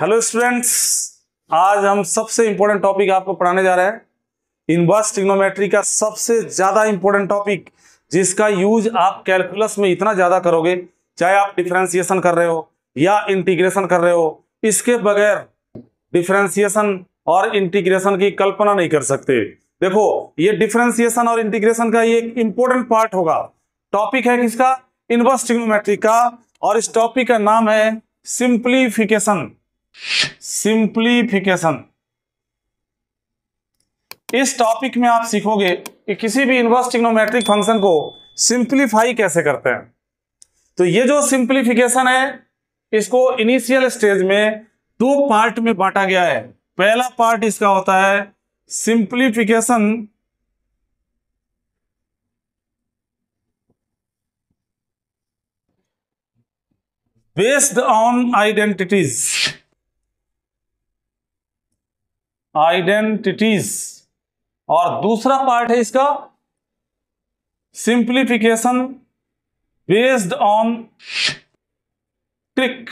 Hello students आज हम सबसे इंपॉर्टेंट टॉपिक आपको पढ़ाने जा रहे हैं इनवर्स टिग्नोमेट्री का सबसे ज्यादा इंपॉर्टेंट टॉपिक जिसका यूज आप कैलकुलस में इतना ज्यादा करोगे चाहे आप डिफ्रेंसिएशन कर रहे हो या इंटीग्रेशन कर रहे हो इसके बगैर डिफ्रेंसिएशन और इंटीग्रेशन की कल्पना नहीं कर सकते देखो ये डिफ्रेंसिएशन और इंटीग्रेशन का ये एक इंपॉर्टेंट पार्ट होगा टॉपिक है किसका इनवर्स टिग्नोमेट्री का और इस टॉपिक का नाम है सिंप्लीफिकेशन सिंप्लीफिकेशन इस टॉपिक में आप सीखोगे कि किसी भी इनवर्स टिग्नोमेट्रिक फंक्शन को सिंप्लीफाई कैसे करते हैं तो ये जो सिंप्लीफिकेशन है इसको इनिशियल स्टेज में दो पार्ट में बांटा गया है पहला पार्ट इसका होता है simplification based on identities identities और दूसरा पार्ट है इसका सिंप्लीफिकेशन बेस्ड ऑन ट्रिक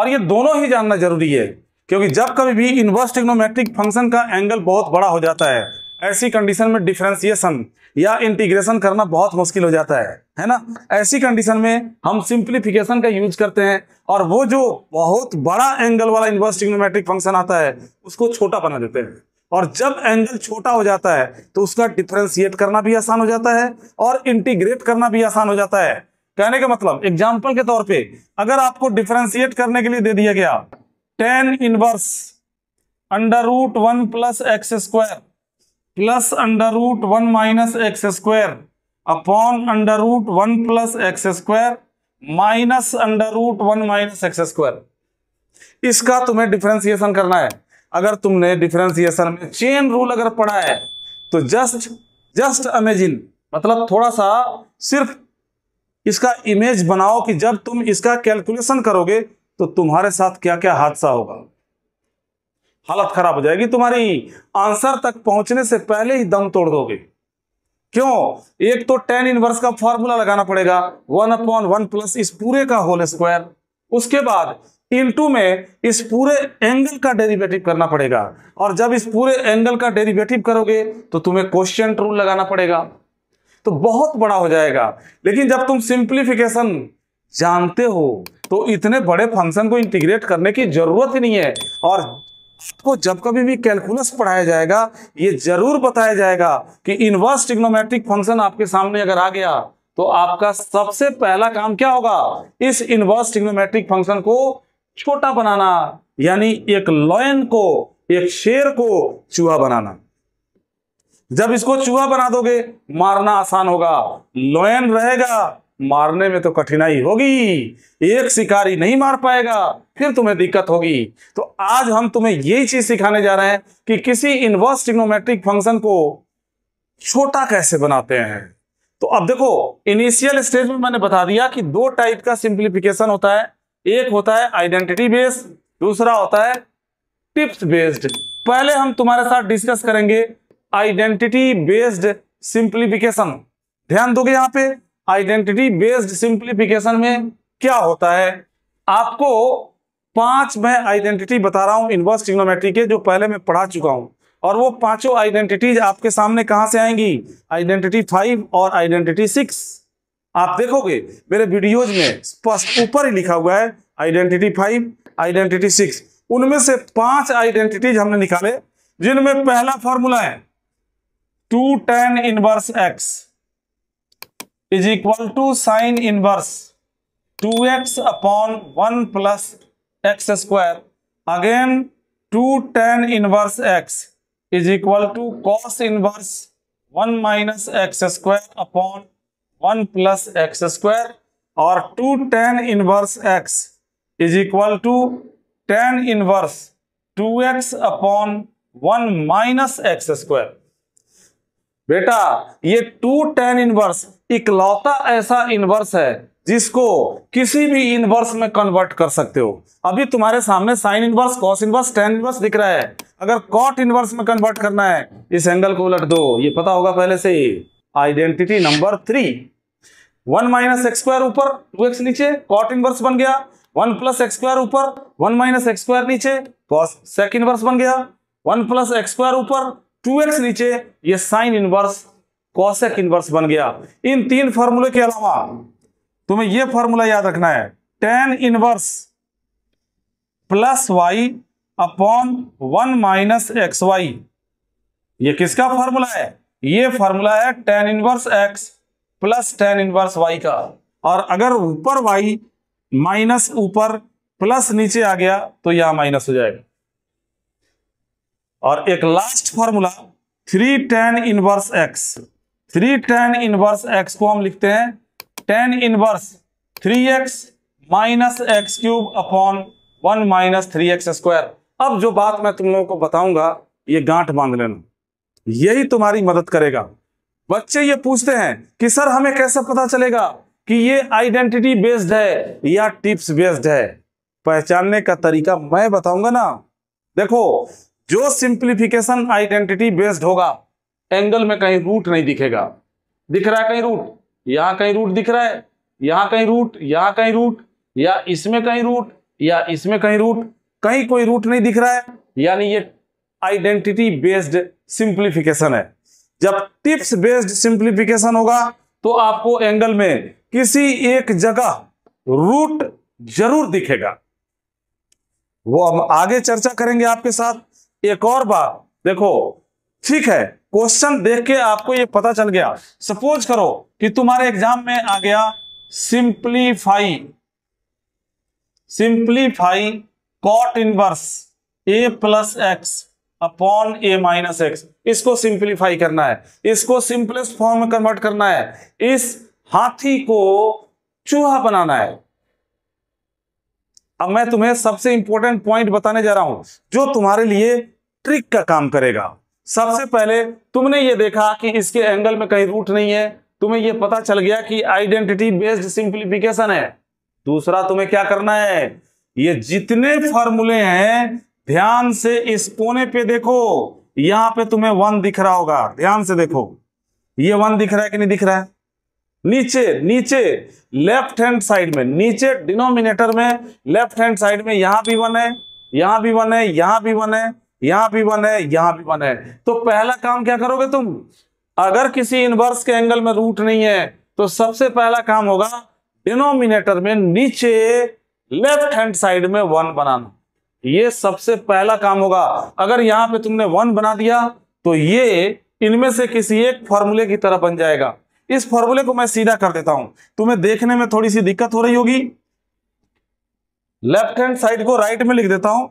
और ये दोनों ही जानना जरूरी है क्योंकि जब कभी भी इनवर्स ट्रिग्नोमेट्रिक फंक्शन का एंगल बहुत बड़ा हो जाता है ऐसी कंडीशन में डिफ्रेंसिएशन या इंटीग्रेशन करना बहुत मुश्किल हो जाता है है ना ऐसी कंडीशन में हम सिंप्लीफिकेशन का यूज करते हैं और वो जो बहुत बड़ा एंगल वाला इन्वर्स ट्रिग्नोमेट्रिक फंक्शन आता है उसको छोटा बना देते हैं और जब एंगल छोटा हो जाता है तो उसका डिफ्रेंसिएट करना भी आसान हो जाता है और इंटीग्रेट करना भी आसान हो जाता है कहने का मतलब एग्जाम्पल के तौर पर अगर आपको डिफ्रेंसिएट करने के लिए दे दिया गया tan inverse under root one plus x square plus under root one minus x square upon under root one plus x square minus under root one minus x square इसका तुम्हें डिफ्रेंसिएशन करना है अगर तुमने डिफ्रेंसिएशन में chain rule अगर पढ़ा है तो जस्ट जस्ट अमेजिन मतलब थोड़ा सा सिर्फ इसका इमेज बनाओ कि जब तुम इसका कैलकुलेशन करोगे तो तुम्हारे साथ क्या क्या हादसा होगा हालत खराब हो जाएगी तुम्हारी आंसर तक पहुंचने से पहले ही दम तोड़ दोगे क्यों एक तो टेन इनवर्स का फॉर्मूला लगाना पड़ेगा वन अपॉन वन प्लस इस पूरे का होल स्क्वायर उसके बाद इनटू में इस पूरे एंगल का डेरिवेटिव करना पड़ेगा और जब इस पूरे एंगल का डेरिवेटिव करोगे तो तुम्हें क्वेश्चन रूल लगाना पड़ेगा तो बहुत बड़ा हो जाएगा लेकिन जब तुम सिंप्लीफिकेशन जानते हो तो इतने बड़े फंक्शन को इंटीग्रेट करने की जरूरत ही नहीं है और आपको जब कभी भी कैलकुलस पढ़ाया जाएगा ये जरूर बताया जाएगा कि इनवर्स टिग्नोमेट्रिक फंक्शन आपके सामने अगर आ गया तो आपका सबसे पहला काम क्या होगा इस इनवर्स टिग्नोमेट्रिक फंक्शन को छोटा बनाना यानी एक लॉयन को एक शेर को चूहा बनाना जब इसको चूहा बना दोगे मारना आसान होगा लॉयन रहेगा मारने में तो कठिनाई होगी एक शिकारी नहीं मार पाएगा फिर तुम्हें दिक्कत होगी तो आज हम तुम्हें यही चीज सिखाने जा रहे हैं कि किसी इनवर्स टिग्नोमेट्रिक फंक्शन को छोटा कैसे बनाते हैं तो अब देखो इनिशियल स्टेज में मैंने बता दिया कि दो टाइप का सिंप्लीफिकेशन होता है एक होता है आइडेंटिटी बेस्ड दूसरा होता है टिप्स बेस्ड पहले हम तुम्हारे साथ डिस्कस करेंगे आइडेंटिटी बेस्ड सिंप्लीफिकेशन ध्यान दोगे यहां पे आइडेंटिटी बेस्ड सिंप्लीफिकेशन में क्या होता है आपको पांच मैं आइडेंटिटी बता रहा हूं इनवर्स ट्रिग्नोमेट्री के जो पहले मैं पढ़ा चुका हूं और वो पांचों आइडेंटिटीज आपके सामने कहां से आएंगी आइडेंटिटी फाइव और आइडेंटिटी सिक्स आप देखोगे मेरे वीडियोज में स्पष्ट ऊपर ही लिखा हुआ है आइडेंटिटी फाइव आइडेंटिटी सिक्स उनमें से पांच आइडेंटिटीज हमने निकाले जिनमें पहला फॉर्मूला है two tan inverse x is equal to sine inverse 2x upon 1 plus x square. Again, 2 tan inverse x is equal to cos inverse 1 minus x square upon 1 plus x square or 2 tan inverse x is equal to tan inverse 2x upon 1 minus x square. बेटा ये to tan inverse इकलौता ऐसा inverse है जिसको किसी भी inverse में convert कर सकते हो अभी तुम्हारे सामने sine inverse cos inverse tan inverse दिख रहा है अगर कॉट इनवर्स में कन्वर्ट करना है इस एंगल को उलट दो ये पता होगा पहले से ही identity number three one minus x square ऊपर टू एक्स नीचे कॉट इनवर्स बन गया वन प्लस एक्सक्वायर ऊपर वन माइनस एक्सक्वायर नीचे कॉस सेक इनवर्स बन गया वन प्लस एक्सक्वायर ऊपर टू एक्स नीचे ये साइन इनवर्स कॉसेक इनवर्स बन गया इन तीन फॉर्मूले के अलावा तुम्हें यह फॉर्मूला याद रखना है tan inverse plus y upon one minus x y ये किसका फॉर्मूला है ये फॉर्मूला है tan inverse x plus tan inverse y का और अगर ऊपर वाई माइनस ऊपर प्लस नीचे आ गया तो यह माइनस हो जाएगा और एक last formula three tan inverse x three tan inverse x को हम लिखते हैं tan inverse three x minus x cube upon one minus three x square अब जो बात मैं तुम लोगों को बताऊंगा ये गांठ बांध लेना यही तुम्हारी मदद करेगा बच्चे ये पूछते हैं कि सर हमें कैसे पता चलेगा कि ये आइडेंटिटी बेस्ड है या टिप्स बेस्ड है पहचानने का तरीका मैं बताऊंगा ना देखो जो सिंप्लीफिकेशन आइडेंटिटी बेस्ड होगा एंगल में कहीं रूट नहीं दिखेगा दिख रहा है कहीं रूट यहां कहीं रूट दिख रहा है यहां कहीं रूट यहां कहीं रूट या इसमें कहीं रूट या इसमें कहीं रूट कहीं कोई रूट नहीं दिख रहा है यानी ये आइडेंटिटी बेस्ड सिंप्लीफिकेशन है जब टिप्स बेस्ड सिंप्लीफिकेशन होगा तो आपको एंगल में किसी एक जगह रूट जरूर दिखेगा वो हम आगे चर्चा करेंगे आपके साथ एक और बात देखो ठीक है क्वेश्चन देख के आपको ये पता चल गया सपोज करो कि तुम्हारे एग्जाम में आ गया simplify simplify cot inverse a plus x upon a minus x इसको सिंप्लीफाई करना है इसको सिंपलेस्ट फॉर्म में कन्वर्ट करना है इस हाथी को चूहा बनाना है अब मैं तुम्हें सबसे इंपॉर्टेंट पॉइंट बताने जा रहा हूं जो तुम्हारे लिए ट्रिक का काम करेगा सबसे पहले तुमने ये देखा कि इसके एंगल में कहीं रूट नहीं है तुम्हें यह पता चल गया कि आइडेंटिटी बेस्ड सिंप्लीफिकेशन है दूसरा तुम्हें क्या करना है ये जितने फॉर्मूले हैं ध्यान से इस कोने पे देखो यहां पे तुम्हें वन दिख रहा होगा ध्यान से देखो ये वन दिख रहा है कि नहीं दिख रहा है नीचे नीचे लेफ्ट हैंड साइड में नीचे डिनोमिनेटर में लेफ्ट हैंड साइड में यहां भी वन है यहां भी वन है यहां भी वन है यहां भी वन है यहां भी वन है तो पहला काम क्या करोगे तुम अगर किसी इनवर्स के एंगल में रूट नहीं है तो सबसे पहला काम होगा डिनोमिनेटर में नीचे लेफ्ट हैंड साइड में वन बनाना ये सबसे पहला काम होगा अगर यहां पे तुमने वन बना दिया तो ये इनमें से किसी एक फॉर्मूले की तरह बन जाएगा इस फॉर्मूले को मैं सीधा कर देता हूं तुम्हें देखने में थोड़ी सी दिक्कत हो रही होगी लेफ्ट हैंड साइड को राइट में लिख देता हूं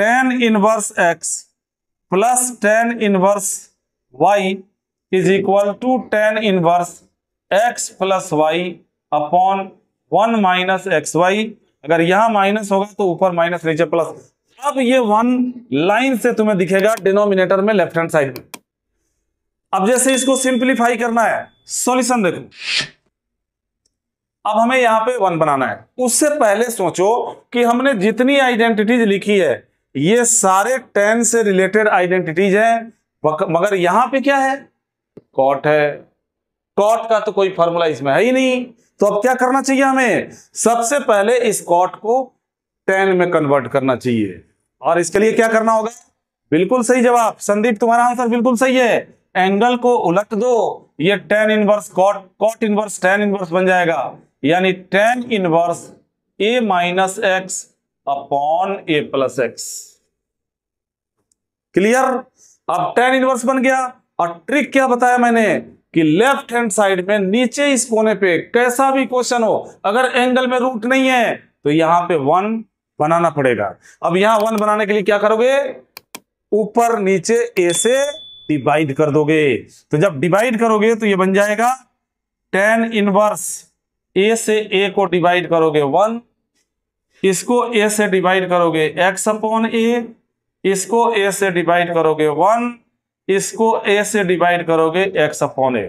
tan inverse x plus tan inverse y is equal to tan inverse x plus y upon one minus x y अगर यहां माइनस होगा तो ऊपर माइनस नीचे प्लस अब ये वन लाइन से तुम्हें दिखेगा डिनोमिनेटर में लेफ्ट हैंड साइड में अब जैसे इसको सिंप्लीफाई करना है सॉल्यूशन देखो अब हमें यहां पे वन बनाना है उससे पहले सोचो कि हमने जितनी आइडेंटिटीज लिखी है ये सारे टेन से रिलेटेड आइडेंटिटीज हैं मगर यहां पे क्या है कॉट है कॉट का तो कोई फॉर्मूला इसमें है ही नहीं तो अब क्या करना चाहिए हमें सबसे पहले इस कॉट को टेन में कन्वर्ट करना चाहिए और इसके लिए क्या करना होगा बिल्कुल सही जवाब संदीप तुम्हारा आंसर बिल्कुल सही है एंगल को उलट दो ये tan inverse cot cot inverse tan inverse बन जाएगा यानी tan inverse a minus x upon a plus x clear अब टेन इनवर्स बन गया और ट्रिक क्या बताया मैंने कि लेफ्ट हैंड साइड में नीचे इस कोने पे कैसा भी क्वेश्चन हो अगर एंगल में रूट नहीं है तो यहां पे वन बनाना पड़ेगा अब यहां वन बनाने के लिए क्या करोगे ऊपर नीचे ए से डिवाइड कर दोगे तो जब डिवाइड करोगे तो ये बन जाएगा टेन इनवर्स ए से ए को डिवाइड करोगे वन इसको ए से डिवाइड करोगे एक्स अपॉन ए इसको ए से डिवाइड करोगे वन इसको ए से डिवाइड करोगे एक्स अपॉन ए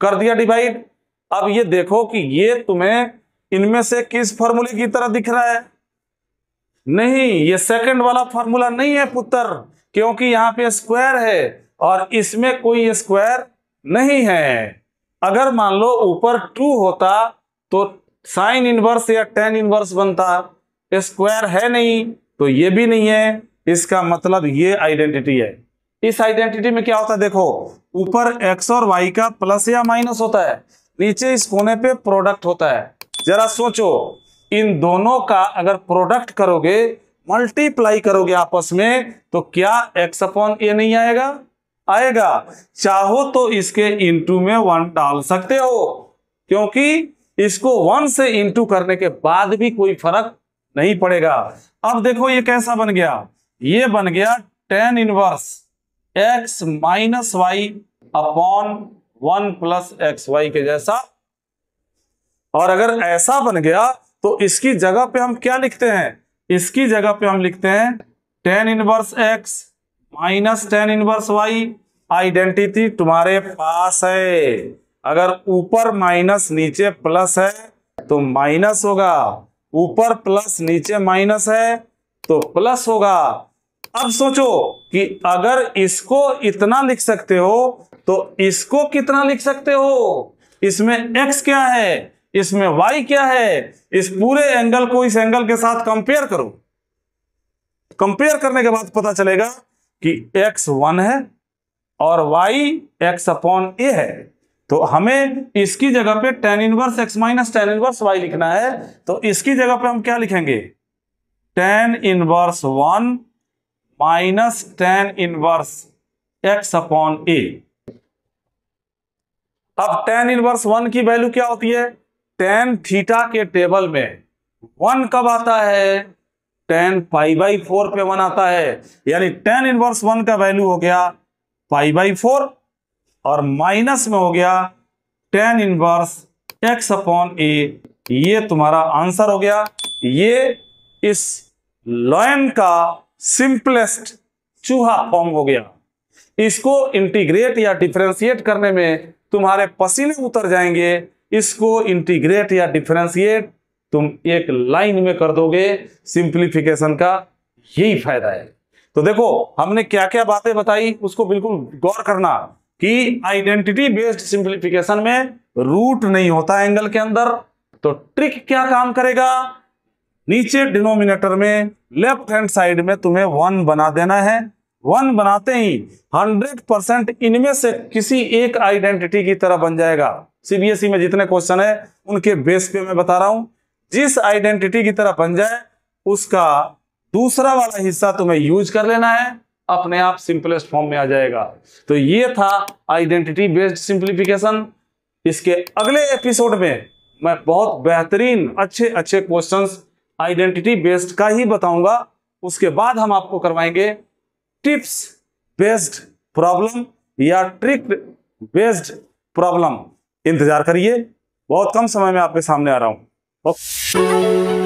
कर दिया डिवाइड अब ये देखो कि ये तुम्हें इनमें से किस फॉर्मूले की तरह दिख रहा है नहीं ये सेकंड वाला फॉर्मूला नहीं है पुत्र क्योंकि यहाँ पे स्क्वायर है और इसमें कोई स्क्वायर नहीं है अगर मान लो ऊपर टू होता तो साइन इनवर्स या टेन इनवर्स बनता स्क्वायर है नहीं तो ये भी नहीं है इसका मतलब ये आइडेंटिटी है इस आइडेंटिटी में क्या होता है देखो ऊपर एक्स और वाई का प्लस या माइनस होता है नीचे इस कोने पे प्रोडक्ट होता है जरा सोचो इन दोनों का अगर प्रोडक्ट करोगे मल्टीप्लाई करोगे आपस में तो क्या एक्स अपॉन ए नहीं आएगा आएगा चाहो तो इसके इंटू में वन डाल सकते हो क्योंकि इसको वन से इंटू करने के बाद भी कोई फर्क नहीं पड़ेगा अब देखो ये कैसा बन गया ये बन गया tan inverse x minus y upon one plus x y के जैसा और अगर ऐसा बन गया तो इसकी जगह पे हम क्या लिखते हैं इसकी जगह पे हम लिखते हैं tan inverse x minus tan inverse y identity तुम्हारे पास है अगर ऊपर माइनस नीचे प्लस है तो माइनस होगा ऊपर प्लस नीचे माइनस है तो प्लस होगा अब सोचो कि अगर इसको इतना लिख सकते हो तो इसको कितना लिख सकते हो इसमें एक्स क्या है इसमें वाई क्या है इस पूरे एंगल को इस एंगल के साथ कंपेयर करो कंपेयर करने के बाद पता चलेगा कि एक्स वन है और वाई एक्स अपॉन ए है तो हमें इसकी जगह पे tan inverse x minus tan inverse y लिखना है तो इसकी जगह पे हम क्या लिखेंगे tan inverse one minus tan inverse x upon a अब टेन इनवर्स वन की वैल्यू क्या होती है टेन थीटा के टेबल में वन कब आता है टेन पाई बाई फोर पे वन आता है यानी टेन इनवर्स वन का वैल्यू हो गया पाई बाई फोर और माइनस में हो गया tan inverse x upon a ये तुम्हारा आंसर हो गया ये इस लॉयन का सिंपलेस्ट चूहा फॉर्म हो गया इसको इंटीग्रेट या डिफ्रेंशिएट करने में तुम्हारे पसीने उतर जाएंगे इसको इंटीग्रेट या डिफ्रेंशिएट तुम एक लाइन में कर दोगे सिंप्लीफिकेशन का यही फायदा है तो देखो हमने क्या क्या बातें बताई उसको बिल्कुल गौर करना कि आइडेंटिटी बेस्ड सिंप्लीफिकेशन में रूट नहीं होता एंगल के अंदर तो ट्रिक क्या काम करेगा नीचे डिनोमिनेटर में लेफ्ट हैंड साइड में तुम्हें वन बना देना है वन बनाते ही हंड्रेड परसेंट इनमें से किसी एक आइडेंटिटी की तरह बन जाएगा सीबीएसई e में जितने क्वेश्चन है उनके बेस पे मैं बता रहा हूं जिस आइडेंटिटी की तरह बन जाए उसका दूसरा वाला हिस्सा तुम्हें यूज कर लेना है अपने आप सिंपलेस्ट फॉर्म में आ जाएगा तो ये था आइडेंटिटी बेस्ड सिंप्लीफिकेशन इसके अगले एपिसोड में मैं बहुत बेहतरीन अच्छे अच्छे क्वेश्चन आइडेंटिटी बेस्ड का ही बताऊंगा उसके बाद हम आपको करवाएंगे टिप्स बेस्ड प्रॉब्लम या ट्रिक बेस्ड प्रॉब्लम इंतज़ार करिए बहुत कम समय में आपके सामने आ रहा ओके।